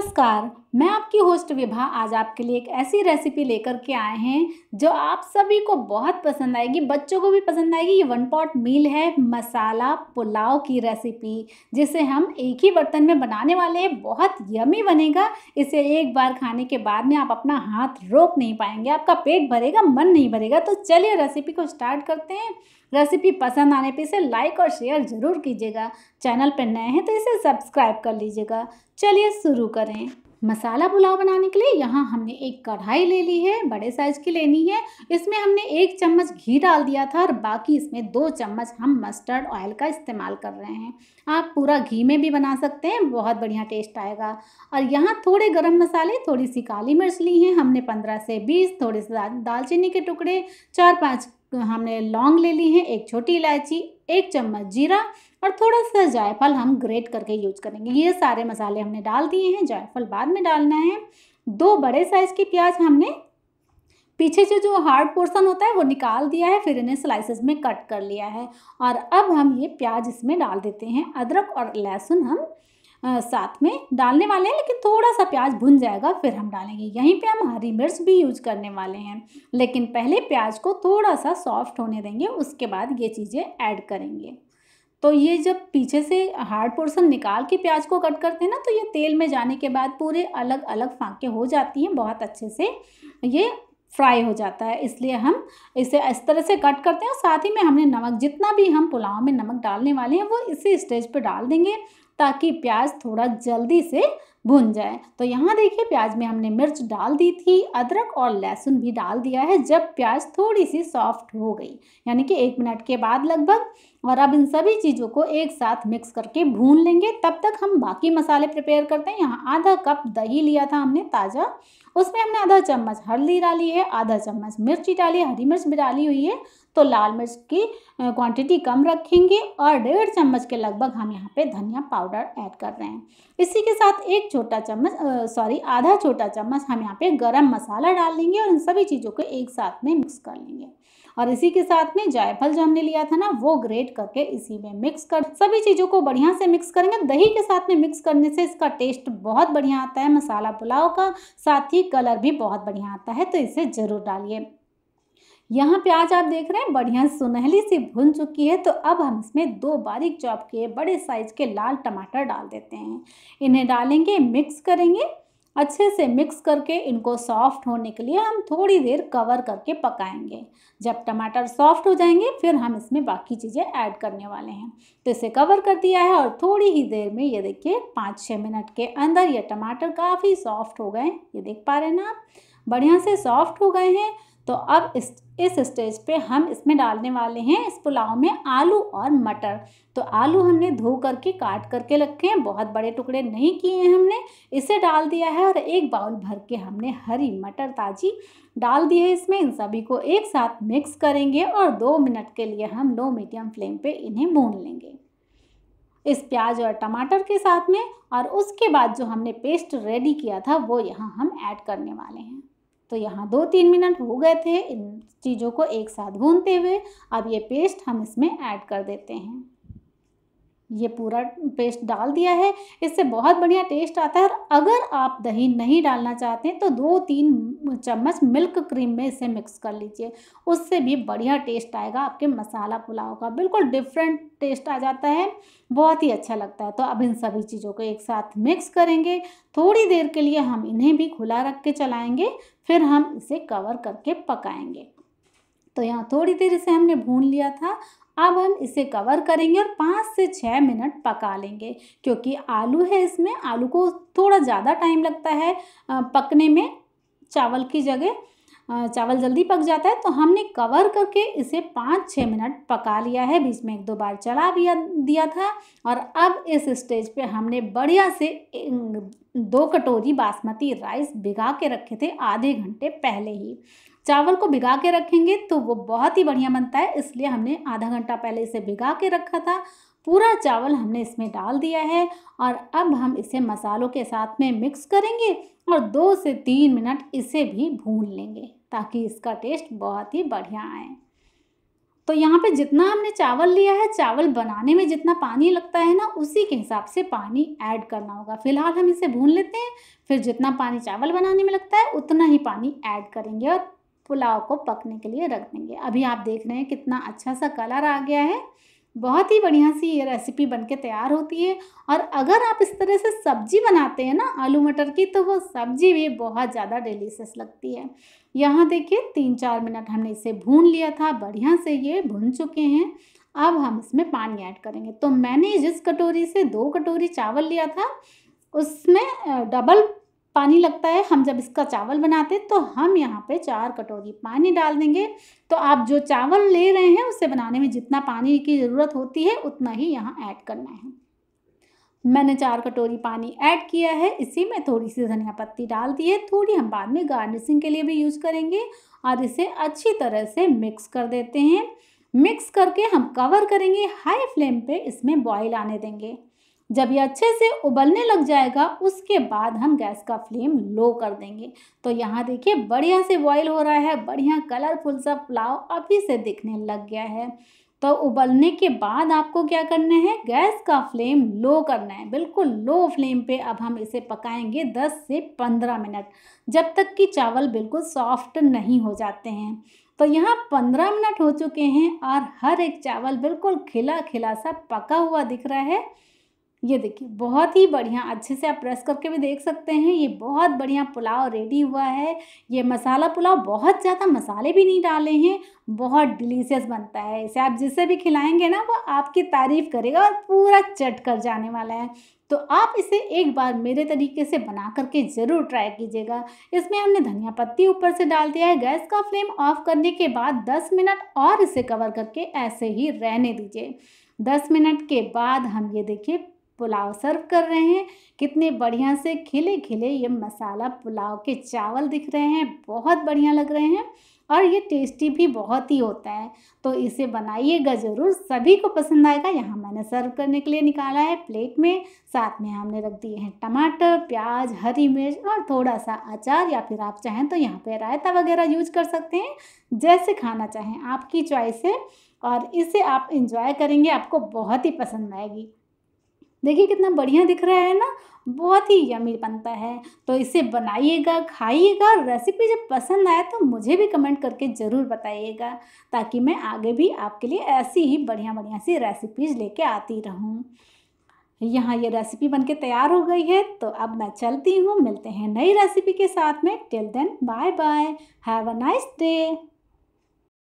नमस्कार मैं आपकी होस्ट विभा आज आपके लिए एक ऐसी रेसिपी लेकर के आए हैं जो आप सभी को बहुत पसंद आएगी बच्चों को भी पसंद आएगी ये वन पॉट मील है मसाला पुलाव की रेसिपी जिसे हम एक ही बर्तन में बनाने वाले हैं बहुत यमी बनेगा इसे एक बार खाने के बाद में आप अपना हाथ रोक नहीं पाएंगे आपका पेट भरेगा मन नहीं भरेगा तो चलिए रेसिपी को स्टार्ट करते हैं रेसिपी पसंद आने पर इसे लाइक और शेयर ज़रूर कीजिएगा चैनल पर नए हैं तो इसे सब्सक्राइब कर लीजिएगा चलिए शुरू करें मसाला पुलाव बनाने के लिए यहाँ हमने एक कढ़ाई ले ली है बड़े साइज की लेनी है इसमें हमने एक चम्मच घी डाल दिया था और बाकी इसमें दो चम्मच हम मस्टर्ड ऑयल का इस्तेमाल कर रहे हैं आप पूरा घी में भी बना सकते हैं बहुत बढ़िया टेस्ट आएगा और यहाँ थोड़े गरम मसाले थोड़ी सी काली मिर्च ली है हमने पंद्रह से बीस थोड़े से दालचीनी के टुकड़े चार पाँच तो हमने लौंग ले ली है एक छोटी इलायची एक चम्मच जीरा और थोड़ा सा जायफल हम ग्रेट करके यूज करेंगे ये सारे मसाले हमने डाल दिए हैं जायफल बाद में डालना है दो बड़े साइज़ की प्याज हमने पीछे से जो हार्ड पोर्शन होता है वो निकाल दिया है फिर इन्हें स्लाइसेस में कट कर लिया है और अब हम ये प्याज इसमें डाल देते हैं अदरक और लहसुन हम साथ में डालने वाले हैं लेकिन थोड़ा सा प्याज भुन जाएगा फिर हम डालेंगे यहीं पे हम हरी मिर्च भी यूज करने वाले हैं लेकिन पहले प्याज को थोड़ा सा सॉफ्ट होने देंगे उसके बाद ये चीज़ें ऐड करेंगे तो ये जब पीछे से हार्ड पोर्सन निकाल के प्याज को कट करते हैं ना तो ये तेल में जाने के बाद पूरे अलग अलग फांके हो जाती हैं बहुत अच्छे से ये फ्राई हो जाता है इसलिए हम इसे इस तरह से कट करते हैं और साथ ही में हमने नमक जितना भी हम पुलाव में नमक डालने वाले हैं वो इसी स्टेज पे डाल देंगे ताकि प्याज थोड़ा जल्दी से भुन जाए तो यहाँ देखिए प्याज में हमने मिर्च डाल दी थी अदरक और लहसुन भी डाल दिया है जब प्याज थोड़ी सी सॉफ्ट हो गई यानी कि एक मिनट के बाद लगभग और अब इन सभी चीज़ों को एक साथ मिक्स करके भून लेंगे तब तक हम बाकी मसाले प्रिपेयर करते हैं यहाँ आधा कप दही लिया था हमने ताज़ा उसमें हमने आधा चम्मच हल्दी डाली है आधा चम्मच मिर्ची डाली है हरी मिर्च भी डाली हुई है तो लाल मिर्च की क्वांटिटी कम रखेंगे और डेढ़ चम्मच के लगभग हम यहाँ पे धनिया पाउडर ऐड कर रहे हैं इसी के साथ एक छोटा चम्मच सॉरी आधा छोटा चम्मच हम यहाँ पे गरम मसाला डाल लेंगे और इन सभी चीज़ों को एक साथ में मिक्स कर लेंगे और इसी के साथ में जायफल जो हमने लिया था ना वो ग्रेट करके इसी में मिक्स कर सभी चीज़ों को बढ़िया से मिक्स करेंगे दही के साथ में मिक्स करने से इसका टेस्ट बहुत बढ़िया आता है मसाला पुलाव का साथ ही कलर भी बहुत बढ़िया आता है तो इसे ज़रूर डालिए यहाँ प्याज आप देख रहे हैं बढ़िया सुनहली सी भुन चुकी है तो अब हम इसमें दो बारीक चॉप किए बड़े साइज के लाल टमाटर डाल देते हैं इन्हें डालेंगे मिक्स करेंगे अच्छे से मिक्स करके इनको सॉफ्ट होने के लिए हम थोड़ी देर कवर करके पकाएंगे जब टमाटर सॉफ्ट हो जाएंगे फिर हम इसमें बाकी चीज़ें ऐड करने वाले हैं तो इसे कवर कर दिया है और थोड़ी ही देर में ये देखिए पाँच छः मिनट के अंदर ये टमाटर काफ़ी सॉफ्ट हो गए ये देख पा रहे हैं ना आप बढ़िया से सॉफ्ट हो गए हैं तो अब इस इस स्टेज पे हम इसमें डालने वाले हैं इस पुलाव में आलू और मटर तो आलू हमने धो करके काट करके रखे हैं बहुत बड़े टुकड़े नहीं किए हैं हमने इसे डाल दिया है और एक बाउल भर के हमने हरी मटर ताजी डाल दी है इसमें इन सभी को एक साथ मिक्स करेंगे और दो मिनट के लिए हम लो मीडियम फ्लेम पर इन्हें भून लेंगे इस प्याज और टमाटर के साथ में और उसके बाद जो हमने पेस्ट रेडी किया था वो यहाँ हम ऐड करने वाले हैं तो यहाँ दो तीन मिनट हो गए थे इन चीज़ों को एक साथ भूनते हुए अब ये पेस्ट हम इसमें ऐड कर देते हैं ये पूरा पेस्ट डाल दिया है इससे बहुत बढ़िया टेस्ट आता है और अगर आप दही नहीं डालना चाहते हैं तो दो तीन चम्मच मिल्क क्रीम में इसे मिक्स कर लीजिए उससे भी बढ़िया टेस्ट आएगा आपके मसाला पुलाव का बिल्कुल डिफरेंट टेस्ट आ जाता है बहुत ही अच्छा लगता है तो अब इन सभी चीज़ों को एक साथ मिक्स करेंगे थोड़ी देर के लिए हम इन्हें भी खुला रख के चलाएँगे फिर हम इसे कवर करके पकाएँगे तो यहाँ थोड़ी देर इसे हमने भून लिया था अब हम इसे कवर करेंगे और पाँच से छः मिनट पका लेंगे क्योंकि आलू है इसमें आलू को थोड़ा ज़्यादा टाइम लगता है पकने में चावल की जगह चावल जल्दी पक जाता है तो हमने कवर करके इसे पाँच छः मिनट पका लिया है बीच में एक दो बार चला भी दिया था और अब इस स्टेज पे हमने बढ़िया से दो कटोरी बासमती राइस भिगा के रखे थे आधे घंटे पहले ही चावल को भिगा के रखेंगे तो वो बहुत ही बढ़िया बनता है इसलिए हमने आधा घंटा पहले इसे भिगा के रखा था पूरा चावल हमने इसमें डाल दिया है और अब हम इसे मसालों के साथ में मिक्स करेंगे और दो से तीन मिनट इसे भी भून लेंगे ताकि इसका टेस्ट बहुत ही बढ़िया आए तो यहाँ पे जितना हमने चावल लिया है चावल बनाने में जितना पानी लगता है ना उसी के हिसाब से पानी ऐड करना होगा फिलहाल हम इसे भून लेते हैं फिर जितना पानी चावल बनाने में लगता है उतना ही पानी ऐड करेंगे और पुलाव को पकने के लिए रख देंगे अभी आप देख रहे हैं कितना अच्छा सा कलर आ गया है बहुत ही बढ़िया सी ये रेसिपी बनके तैयार होती है और अगर आप इस तरह से सब्जी बनाते हैं ना आलू मटर की तो वो सब्जी भी बहुत ज़्यादा डिलीशियस लगती है यहाँ देखिए तीन चार मिनट हमने इसे भून लिया था बढ़िया से ये भून चुके हैं अब हम इसमें पानी ऐड करेंगे तो मैंने जिस कटोरी से दो कटोरी चावल लिया था उसमें डबल पानी लगता है हम जब इसका चावल बनाते हैं तो हम यहाँ पे चार कटोरी पानी डाल देंगे तो आप जो चावल ले रहे हैं उसे बनाने में जितना पानी की ज़रूरत होती है उतना ही यहाँ ऐड करना है मैंने चार कटोरी पानी ऐड किया है इसी में थोड़ी सी धनिया पत्ती डाल दी है थोड़ी हम बाद में गार्निशिंग के लिए भी यूज़ करेंगे और इसे अच्छी तरह से मिक्स कर देते हैं मिक्स करके हम कवर करेंगे हाई फ्लेम पे इसमें बॉईल आने देंगे जब ये अच्छे से उबलने लग जाएगा उसके बाद हम गैस का फ्लेम लो कर देंगे तो यहाँ देखिए बढ़िया से बॉयल हो रहा है बढ़िया कलरफुल सा पुलाव अभी से दिखने लग गया है तो उबलने के बाद आपको क्या करना है गैस का फ्लेम लो करना है बिल्कुल लो फ्लेम पे अब हम इसे पकाएंगे 10 से 15 मिनट जब तक कि चावल बिल्कुल सॉफ्ट नहीं हो जाते हैं तो यहाँ पंद्रह मिनट हो चुके हैं और हर एक चावल बिल्कुल खिला खिला सा पका हुआ दिख रहा है ये देखिए बहुत ही बढ़िया अच्छे से आप प्रेस करके भी देख सकते हैं ये बहुत बढ़िया पुलाव रेडी हुआ है ये मसाला पुलाव बहुत ज़्यादा मसाले भी नहीं डाले हैं बहुत डिलीशियस बनता है इसे आप जिसे भी खिलाएंगे ना वो आपकी तारीफ़ करेगा और पूरा चट कर जाने वाला है तो आप इसे एक बार मेरे तरीके से बना करके ज़रूर ट्राई कीजिएगा इसमें हमने धनिया पत्ती ऊपर से डाल दिया है गैस का फ्लेम ऑफ करने के बाद दस मिनट और इसे कवर करके ऐसे ही रहने दीजिए दस मिनट के बाद हम ये देखिए पुलाव सर्व कर रहे हैं कितने बढ़िया से खिले खिले ये मसाला पुलाव के चावल दिख रहे हैं बहुत बढ़िया लग रहे हैं और ये टेस्टी भी बहुत ही होता है तो इसे बनाइएगा ज़रूर सभी को पसंद आएगा यहाँ मैंने सर्व करने के लिए निकाला है प्लेट में साथ में हमने रख दिए हैं टमाटर प्याज हरी मिर्च और थोड़ा सा अचार या फिर आप चाहें तो यहाँ पे रायता वगैरह यूज कर सकते हैं जैसे खाना चाहें आपकी चॉइस है और इसे आप इंजॉय करेंगे आपको बहुत ही पसंद आएगी देखिए कितना बढ़िया दिख रहा है ना बहुत ही यमी बनता है तो इसे बनाइएगा खाइएगा और रेसिपी जब पसंद आए तो मुझे भी कमेंट करके ज़रूर बताइएगा ताकि मैं आगे भी आपके लिए ऐसी ही बढ़िया बढ़िया सी रेसिपीज़ लेके आती रहूँ यहाँ ये रेसिपी बनके तैयार हो गई है तो अब मैं चलती हूँ मिलते हैं नई रेसिपी के साथ में till then bye bye have a nice day